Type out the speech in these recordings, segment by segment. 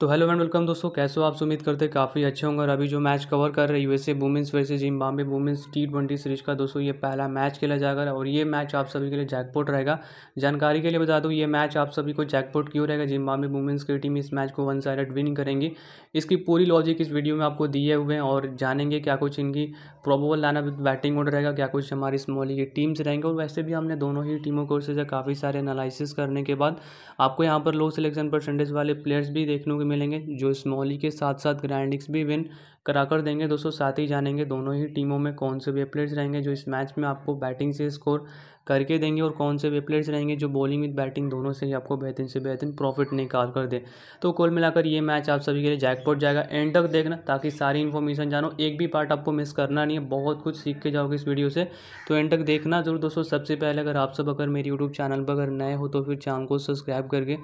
तो hello and welcome दोस्तों कैसे हो आप उम्मीद करते हैं काफ़ी अच्छे होंगे और अभी जो मैच कवर कर रहे हैं यूएसए वुमेंस जिम Zimbabwe women's T twenty series का दोस्तों ये पहला मैच खेला जाएगा और ये मैच आप सभी के लिए जैकपॉट रहेगा जानकारी के लिए बता दूँ ये मैच आप सभी को जैकपोट क्यों रहेगा जिम्बाब्वे वुमेंस की टीम इस मैच को वन साइडेड विन करेंगी इसकी पूरी लॉजिक इस वीडियो में आपको दिए हुए हैं और जानेंगे क्या कुछ इनकी प्रोबोबल लाना बैटिंग ऑर्डर रहेगा क्या कुछ हमारी स्मॉली लीग टीम्स रहेंगे और वैसे भी हमने दोनों ही टीमों को काफ़ी सारे एनालिसिस करने के बाद आपको यहाँ पर लो सिलेक्शन परसेंटेज वाले प्लेयर्स भी देखने भी मिलेंगे जो स्मॉली के साथ साथ ग्रैंडिक्स भी विन करा कर देंगे दोस्तों साथ ही जानेंगे दोनों ही टीमों में कौन से वे प्लेयर्स रहेंगे जो इस मैच में आपको बैटिंग से स्कोर करके देंगे और कौन से वे प्लेयर्स रहेंगे जो बॉलिंग विद बैटिंग दोनों से ही आपको बेहतरीन से बेहतरीन प्रॉफिट निकाल कर दे तो कुल मिलाकर ये मैच आप सभी के लिए जैकपॉट जाएगा एंड तक देखना ताकि सारी इन्फॉर्मेशन जानो एक भी पार्ट आपको मिस करना नहीं है बहुत कुछ सीख के जाओगे इस वीडियो से तो एंड तक देखना जरूर दोस्तों सबसे पहले अगर आप सब अगर मेरे यूट्यूब चैनल पर अगर नए हो तो फिर चैनल को सब्सक्राइब करके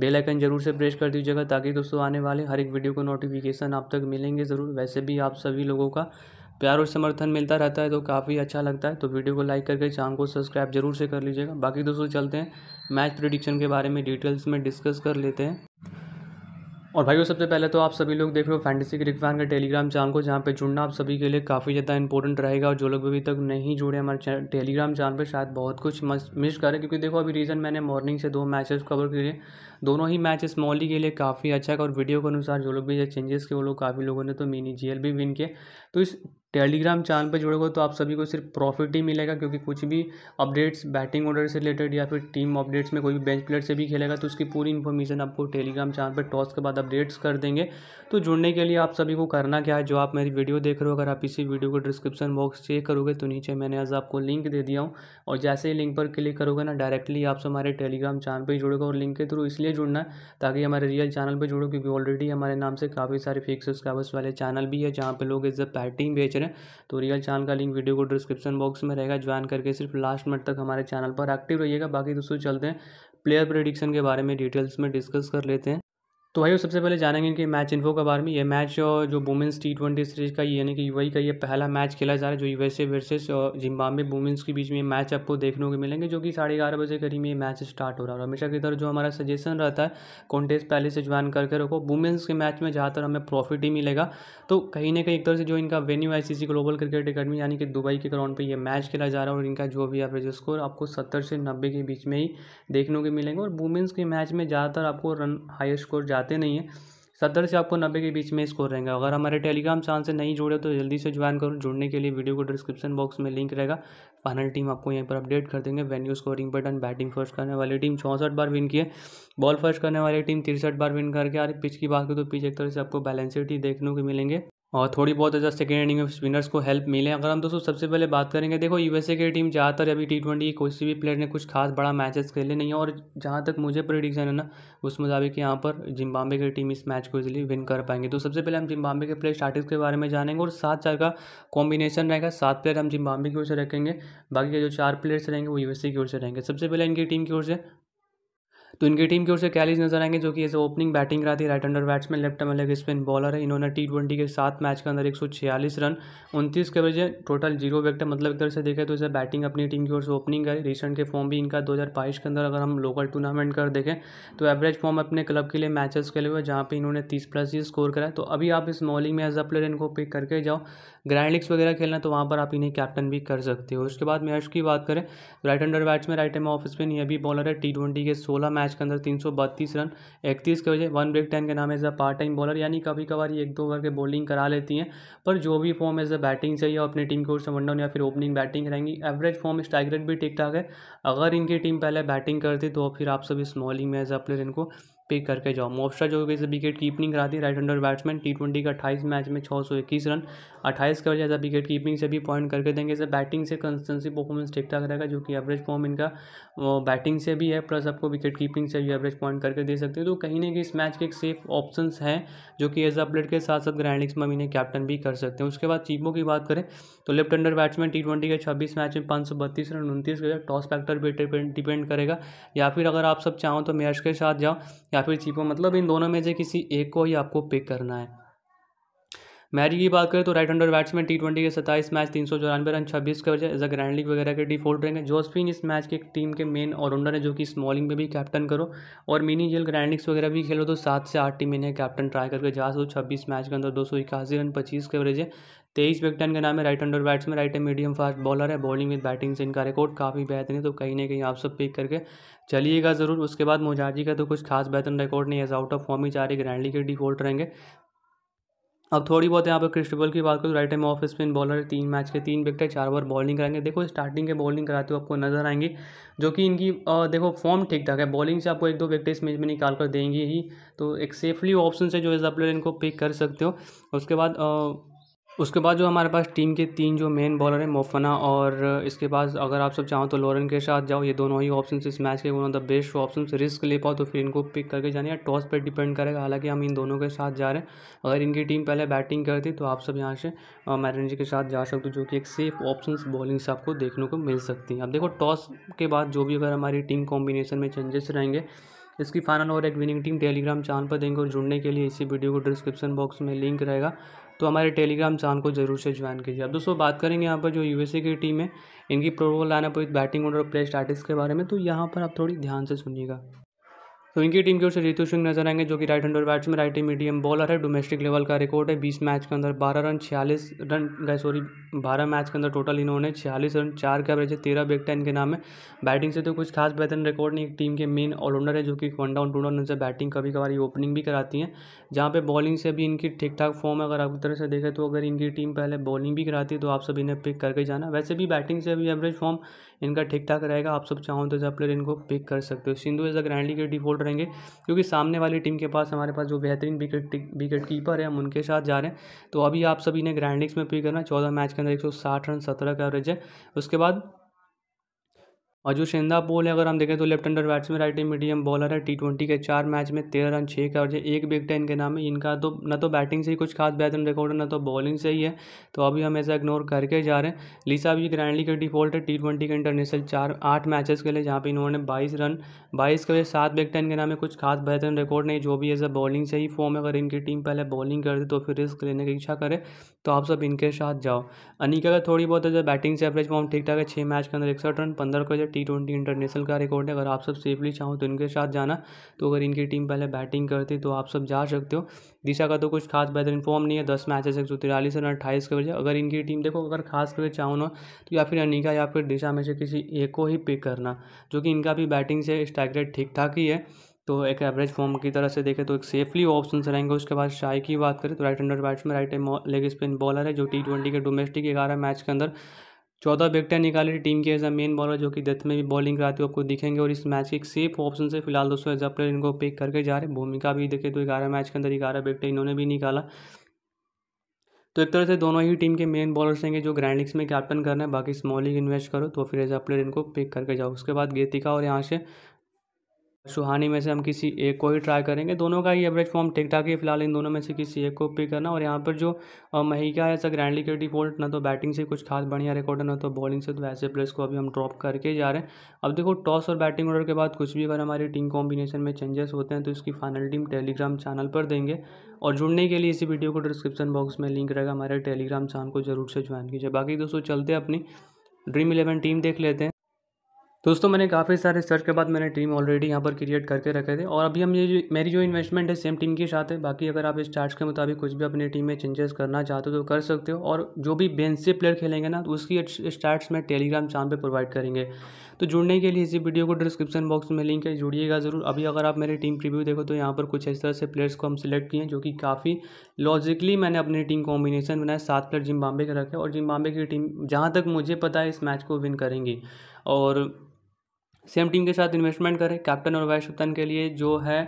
बेल आइकन जरूर से प्रेस कर दीजिएगा ताकि दोस्तों आने वाले हर एक वीडियो को नोटिफिकेशन आप तक मिलेंगे ज़रूर वैसे भी आप सभी लोगों का प्यार और समर्थन मिलता रहता है तो काफ़ी अच्छा लगता है तो वीडियो को लाइक करके चैनल को सब्सक्राइब जरूर से कर लीजिएगा बाकी दोस्तों चलते हैं मैच प्रिडिक्शन के बारे में डिटेल्स में डिस्कस कर लेते हैं और भाइयों सबसे पहले तो आप सभी लोग देख रहे हो फैंटेसी क्रिक फैन का टेलीग्राम चैनल को जहाँ पे जुड़ना आप सभी के लिए काफ़ी ज़्यादा इंपॉर्टेंट रहेगा और जो लोग अभी तक नहीं जुड़े हमारे टेलीग्राम चैनल पे शायद बहुत कुछ मिस करें क्योंकि देखो अभी रीज़न मैंने मॉर्निंग से दो मैचेस कवर किए दोनों ही मैच स्मॉली के लिए काफ़ी अच्छा है और वीडियो के अनुसार जो लोग भी चेंजेस किए वो लोग काफ़ी लोगों ने तो मिनी जी भी विन किए तो इस टेलीग्राम चैनल पर जुड़ोगे तो आप सभी को सिर्फ प्रॉफिट ही मिलेगा क्योंकि कुछ भी अपडेट्स बैटिंग ऑर्डर से रिलेटेड या फिर टीम अपडेट्स में कोई भी बेंच प्लेयर से भी खेलेगा तो उसकी पूरी इन्फॉर्मेशन आपको टेलीग्राम चैनल पर टॉस के बाद अपडेट्स कर देंगे तो जुड़ने के लिए आप सभी को करना क्या है जो आप मेरी वीडियो देख रहे हो अगर आप इसी वीडियो को डिस्क्रिप्शन बॉक्स चेक करोगे तो नीचे मैंने आज आपको लिंक दे दिया हूँ और जैसे ही लिंक पर क्लिक करोगे ना डायरेक्टली आप हमारे टेलीग्राम चैनल पर ही जुड़ोगे और लिंक के थ्रू इसलिए जुड़ना है ताकि हमारे रियल चैनल पर जुड़ो क्योंकि ऑलरेडी हमारे नाम से काफ़ी सारे फिक्स सब्सक्राइबर्स वाले चैनल भी है जहाँ पर लोग इज अ पैटिंग बेच लेक्चर है तो रियल चैनल का लिंक वीडियो को डिस्क्रिप्शन बॉक्स में रहेगा ज्वाइन करके सिर्फ लास्ट मिनट तक हमारे चैनल पर एक्टिव रहिएगा बाकी दोस्तों चलते हैं प्लेयर प्रडिक्शन के बारे में डिटेल्स में डिस्कस कर लेते हैं तो वही सबसे पहले जानेंगे कि मैच इन्फो के बारे में ये मैच जो वुमेंस टी ट्वेंटी सीरीज का यानी कि यूएई e का ये पहला मैच खेला जा रहा है जो यूएसए वर्सेस जिम्बाब्वे वुमेंस के बीच में मैच आपको देखने को मिलेंगे जो कि साढ़े ग्यारह बजे करीब ये मैच स्टार्ट हो रहा है और हमेशा की तरह जो हमारा सजेशन रहता है कॉन्टेस्ट पहले से ज्वाइन करके रखो वुमेंस के मैच में ज़्यादातर हमें प्रॉफिट ही मिलेगा तो कहीं ना कहीं एक तरह से जो इनका venue I global cricket academy यानी कि दुबई के ग्राउंड पर यह मैच खेला जा रहा है और इनका जो भी एवरेज स्कोर आपको सत्तर से नब्बे के बीच में ही देखने को मिलेंगे और वुमेंस के मैच में ज़्यादातर आपको रन हाई स्कोर आते नहीं हैं सत्तर से आपको नब्बे के बीच में स्कोर रहेगा अगर हमारे टेलीग्राम चैनल से नहीं जुड़े तो जल्दी से ज्वाइन करो जुड़ने के लिए वीडियो को डिस्क्रिप्शन बॉक्स में लिंक रहेगा फाइनल टीम आपको यहीं पर अपडेट कर देंगे venue scoring button batting first करने वाली टीम चौंसठ बार विन किए बॉल फर्स्ट करने वाली टीम तिरसठ बार विन करके आ रही पिच की बात करें तो पिच एक तरह से आपको बैलेंसिड ही देखने को मिलेंगे और थोड़ी बहुत जस्ट सेकेंड इनिंग में स्पिनर्स को हेल्प मिले अगर हम दोस्तों सबसे पहले बात करेंगे देखो यूएसए की टीम ज़्यादातर अभी टी ट्वेंटी किसी भी प्लेयर ने कुछ खास बड़ा मैचेस खेले नहीं है और जहाँ तक मुझे प्रिडिक्शन है ना उस मुताबिक यहाँ पर जिम्बाबे की टीम इस मैच को इजिली विन कर पाएंगे तो सबसे पहले हम जिम्बाबे के प्लेयर स्टार्टिंग के बारे में जानेंगे और सात चार का कॉम्बिनेशन रहेगा सात प्लेयर हम जिम्बाबे की ओर से रखेंगे बाकी के जो चार प्लेयर्स रहेंगे वो यू की ओर से रहेंगे सबसे पहले इनकी टीम की ओर से तो इनकी टीम की ओर से कैलीज नजर आएंगे जो कि एज ओपनिंग बैटिंग कराती है राइट अंडर बैट्समैन लेफ्ट में लेग स्पिन बॉलर है इन्होंने टी ट्वेंटी के सात मैच के अंदर एक सौ छियालीस रन उनतीस के बजे टोटल जीरो विकेट मतलब एक तरह से देखें तो इसे बैटिंग अपनी टीम की ओर से ओपनिंग है रिसेंट के फॉर्म भी इनका दो हज़ार बाईस के अंदर अगर हम लोकल टूर्नामेंट कर देखें तो एवरेज फॉर्म अपने क्लब के लिए मैचेस के लिए जहाँ पर इन्होंने तीस प्लस ही स्कोर करा तो अभी आप इस मॉलिंग में एज अ प्लेयर इनको पिक करके जाओ ग्रैंड लीग्स वगैरह खेलना तो वहाँ पर आप इन्हें कैप्टन भी कर सकते हो उसके बाद मैच की बात करें right under batsman right arm off spin ये भी बॉलर है टी ट्वेंटी के सोलह मैच मैच के अंदर तीन रन इकतीस की वजह वन ब्रेक टेन के नाम as a part time bowler यानी कभी कभार ये एक दो ओवर के बॉलिंग करा लेती हैं पर जो भी फॉर्म एज अ बैटिंग चाहिए अपनी टीम की ओर से वन डाउन या फिर ओपनिंग बैटिंग रहेंगी एवरेज फॉर्म स्ट्राइक रेट भी ठीक ठाक है अगर इनकी टीम पहले बैटिंग करती तो फिर आप सभी स्मॉलिंग में एज अ प्लेयर इनको पिक करके जाओ मोबस्टर जो कि विकेट कीपिंग कराती है right under batsman T twenty का अट्ठाईस मैच में छः सौ इक्कीस रन अट्ठाईस का ज़्यादा विकेट कीपिंग से भी पॉइंट करके देंगे इसे बैटिंग से कंसिस्टेंसी परफॉर्मेंस ठीक ठाक रहेगा जो कि एवरेज फॉर्म इनका बैटिंग से भी है प्लस आपको विकेट कीपिंग से भी एवरेज पॉइंट करके दे सकते हैं तो कहीं ना कहीं इस मैच के एक सेफ ऑप्शन हैं जो कि एज अपलेट के साथ साथ ग्रैंडिक्स में इन्हें कैप्टन भी कर सकते हैं उसके बाद चीपो की बात करें तो left under batsman T twenty के छब्बीस मैच में पाँच सौ बत्तीस रन उनतीस गए टॉस फैक्टर पर डिपेंड करेगा या फिर अगर आप सब चाहो तो मैच के साथ जाओ या या फिर चीपो मतलब इन दोनों में से किसी एक को ही आपको पिक करना है मैरी की बात करें तो right hander batsman T twenty के सत्ताईस मैच तीन सौ चौरानवे रन छब्बीस cover as a grand league वगैरह के डिफॉल्ट रहेंगे जोसफिन इस मैच के टीम के मेन ऑलराउंडर है जो कि स्मॉलिंग में भी कैप्टन करो और मिनी जेल ग्रैंड लीग्स वगैरह भी खेलो तो सात से आठ टीम इन्हें कैप्टन ट्राई करके जा सो छब्बीस मैच के अंदर दो सौ इक्यासी रन पच्चीस के है तेईस विकटन के नाम है राइट हंडर बैट्समैन राइट है मीडियम फास्ट बॉलर है बॉलिंग विद बैटिंग से इनका रिकॉर्ड काफ़ी बेहतरीन है तो कहीं ना कहीं आप सब पिक करके चलिएगा ज़रूर उसके बाद मोजाजी का तो कुछ खास बेहतरीन रिकॉर्ड नहीं है आउट ऑफ फॉर्म ही जा रही ग्रैंडली के डिफॉल्ट रहेंगे अब थोड़ी बहुत यहाँ पर क्रिस्टबल की बात करूँ right time off spin bowler तीन मैच के तीन विकेट चार ओवर बॉलिंग कराएंगे देखो स्टार्टिंग के बॉलिंग कराते हुए आपको नजर आएंगे जो कि इनकी आ, देखो फॉर्म ठीक ठाक है बॉलिंग से आपको एक दो विकेट इस मैच में निकाल कर देंगे ही तो एक सेफली ऑप्शन से जो है प्लेयर इनको पिक कर सकते हो उसके बाद आ, उसके बाद जो हमारे पास टीम के तीन जो मेन बॉलर हैं मोफना और इसके बाद अगर आप सब चाहो तो लॉरेन के साथ जाओ ये दोनों ही ऑप्शन इस मैच के one of the best option risk ले पाओ तो फिर इनको पिक करके जाने या टॉस पर डिपेंड करेगा हालांकि हम इन दोनों के साथ जा रहे हैं अगर इनकी टीम पहले बैटिंग करती तो आप सब यहाँ से मैरिनर के साथ जा सकते हो जो कि एक सेफ ऑप्शन बॉलिंग से आपको देखने को मिल सकती हैं अब देखो टॉस के बाद जो भी अगर हमारी टीम कॉम्बिनेशन में चेंजेस रहेंगे इसकी फाइनल और एक विनिंग टीम टेलीग्राम चैनल पर देंगे और जुड़ने के लिए इसी वीडियो को डिस्क्रिप्शन बॉक्स में लिंक रहेगा तो हमारे टेलीग्राम चैनल को जरूर से ज्वाइन कीजिए अब दोस्तों बात करेंगे यहाँ पर जो यूएसए की टीम है इनकी probable lineup with batting order play स्टार्टिस के बारे में तो यहाँ पर आप थोड़ी ध्यान से सुनिएगा तो इनकी टीम की ओर से रितु सिंह नजर आएंगे जो कि right hander batsman right medium bowler है डोमेस्टिक लेवल का रिकॉर्ड है बीस मैच के अंदर बारह रन छियालीस रन गए सॉरी बारह मैच के अंदर टोटल इन्होंने छियालीस रन चार का एवरेज है तेरह विकेट टेन के नाम है बैटिंग से तो कुछ खास बेहतर रिकॉर्ड नहीं टीम के मेन ऑलराउंडर है जो कि वन डाउन टू डाउन से बैटिंग कभी कभार ओपनिंग भी कराती हैं जहाँ पर बॉलिंग से भी इनकी ठीक ठाक फॉर्म है अगर आप तरह से देखें तो अगर इनकी टीम पहले बॉलिंग भी कराती है तो आप सभी ने पिक करके जाना वैसे भी बैटिंग से भी एवरेज फॉर्म इनका ठीक ठाक रहेगा आप सब चाहो तो जब प्लेयर इनको पिक कर सकते हो Sindhu as a grand league के डिफॉल्ट रहेंगे क्योंकि सामने वाली टीम के पास हमारे पास जो बेहतरीन विकेट विकेट कीपर है हम उनके साथ जा रहे हैं तो अभी आप सभी इन्हें ग्रैंड लीग्स में पिक करना चौदह मैच के अंदर एक रन सत्रह का एवरेज है उसके बाद और जो शिंदा पोल है अगर हम देखें तो left under batsman right medium bowler है टी ट्वेंटी के चार मैच में तेरह रन छः का और एक बिग टेन के नाम है इनका तो ना तो बैटिंग से ही कुछ खास बेहतरीन रिकॉर्ड है ना तो बॉलिंग से ही है तो अभी हमेशा इग्नोर करके जा रहे हैं लिसा भी ग्रैंडली के डिफॉल्ट है टी ट्वेंटी के इंटरनेशनल चार आठ मैचेस के लिए जहाँ पर इन्होंने बाईस रन बाईस के लिए सात बिग टेन के नाम है कुछ खास बेहतरीन रिकॉर्ड नहीं जो भी एज अ बॉलिंग से ही फॉर्म है अगर इनकी टीम पहले बॉलिंग कर दे तो फिर रिस्क लेने की इच्छा करे तो आप सब इनके साथ जाओ अनिका का थोड़ी बहुत बैटिंग से एवरेज फॉर्म ठीक ठाक है छः मैच के अंदर इकसठ रन पंद्रह को टी ट्वेंटी इंटरनेशनल का रिकॉर्ड है अगर आप सब सेफली चाहो तो इनके साथ जाना तो अगर इनकी टीम पहले बैटिंग करती तो आप सब जा सकते हो दिशा का तो कुछ खास बेहतरीन फॉर्म नहीं है दस मैचेस एक सौ तिरालीस रन अट्ठाईस के बजे अगर इनकी टीम देखो अगर खास करके चाहो ना तो या फिर अनिका या फिर दिशा में से किसी एक को ही पिक करना जो कि इनका भी बैटिंग से स्ट्राइक रेट ठीक ठाक ही है तो एक एवरेज फॉर्म की तरह से देखें तो एक सेफली ऑप्शन रहेंगे उसके बाद शाई की बात करें तो right hander batsman right leg spin bowler है जो टी ट्वेंटी के डोमेस्टिक ग्यारह मैच के अंदर चौदह विकटें निकाली थी टीम के एज अ मेन बॉलर जो कि डेथ में भी बॉलिंग कराती है आपको दिखेंगे और इस मैच के एक सेफ ऑप्शन से फिलहाल दोस्तों एज अ प्लेयर इनको पिक करके जा रहे हैं भूमिका भी देखे तो ग्यारह मैच के अंदर ग्यारह विकटें इन्होंने भी निकाला तो एक तरह से दोनों ही टीम के मेन बॉलर्स होंगे जो ग्रैंडिक्स में कैप्टन करना है बाकी स्मॉलिंग इन्वेस्ट करो तो फिर एज अ प्लेयर इनको पिक करके जाओ उसके बाद गेतिका और यहाँ से सुहानी में से हम किसी एक को ही ट्राई करेंगे दोनों का ही एवरेज फॉर्म ठीक ठाक ही फिलहाल इन दोनों में से किसी एक को पिक करना और यहाँ पर जो महिका है ऐसा ग्रैंडली के डिफॉल्ट ना तो बैटिंग से कुछ खास बढ़िया रिकॉर्ड ना तो बॉलिंग से तो ऐसे प्लेस को अभी हम ड्रॉप करके जा रहे हैं अब देखो टॉस और बैटिंग ऑर्डर के बाद कुछ भी अगर हमारी टीम कॉम्बिनेशन में चेंजेस होते हैं तो इसकी फाइनल टीम टेलीग्राम चैनल पर देंगे और जुड़ने के लिए इसी वीडियो को डिस्क्रिप्शन बॉक्स में लिंक रहेगा हमारे टेलीग्राम चैनल को जरूर से ज्वाइन कीजिए बाकी दोस्तों चलते अपनी ड्रीम इलेवन टीम देख लेते हैं दोस्तों मैंने काफ़ी सारे सर्च के बाद मैंने टीम ऑलरेडी यहाँ पर क्रिएट करके रखे थे और अभी हम ये जो मेरी जो इन्वेस्टमेंट है सेम टीम के साथ है बाकी अगर आप इस चार्ट के मुताबिक कुछ भी अपनी टीम में चेंजेस करना चाहते हो तो कर सकते हो और जो भी बेंच से प्लेयर खेलेंगे ना तो उसकी स्टार्ट्स में टेलीग्राम चैनल पर प्रोवाइड करेंगे तो जुड़ने के लिए इसी वीडियो को डिस्क्रिप्शन बॉक्स में लिंक है जुड़िएगा ज़रूर अभी अगर आप मेरी टीम प्रिव्यू देखो तो यहाँ पर कुछ इस तरह से प्लेयर्स को हम सिलेक्ट किए जो कि काफ़ी लॉजिकली मैंने अपनी टीम कॉम्बिनेशन बनाया सात प्लेयर जिम्बाबे के रखे और जिम्बाबे की टीम जहाँ तक मुझे पता है इस मैच को विन करेंगी और सेम टीम के साथ इन्वेस्टमेंट करें कैप्टन और वाइस कप्तान के लिए जो है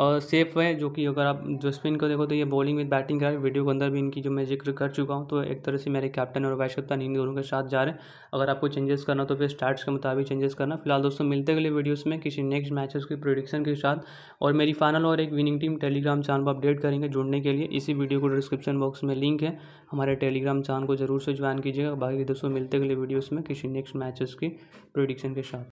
सेफ है जो कि अगर आप जसपिन को देखो तो ये बॉलिंग विद बैटिंग कर वीडियो के अंदर भी इनकी जो मैं जिक्र कर चुका हूँ तो एक तरह से मेरे कैप्टन और वाइस कप्तान इन दोनों के साथ जा रहे हैं अगर आपको चेंजेस करना तो फिर स्टार्ट्स के मुताबिक चेंजेस करना फिलहाल दोस्तों मिलते अगले वीडियोज़ में किसी नेक्स्ट मैचेस की प्रोडिक्शन के साथ और मेरी फाइनल और एक विनिंग टीम टेलीग्राम चैनल पर अपडेट करेंगे जुड़ने के लिए इसी वीडियो को डिस्क्रिप्शन बॉक्स में लिंक है हमारे टेलीग्राम चैनल को जरूर से ज्वाइन कीजिएगा बाकी दोस्तों मिलते अगले वीडियोज़ में किसी नेक्स्ट मैचेस की प्रोडिक्शन के साथ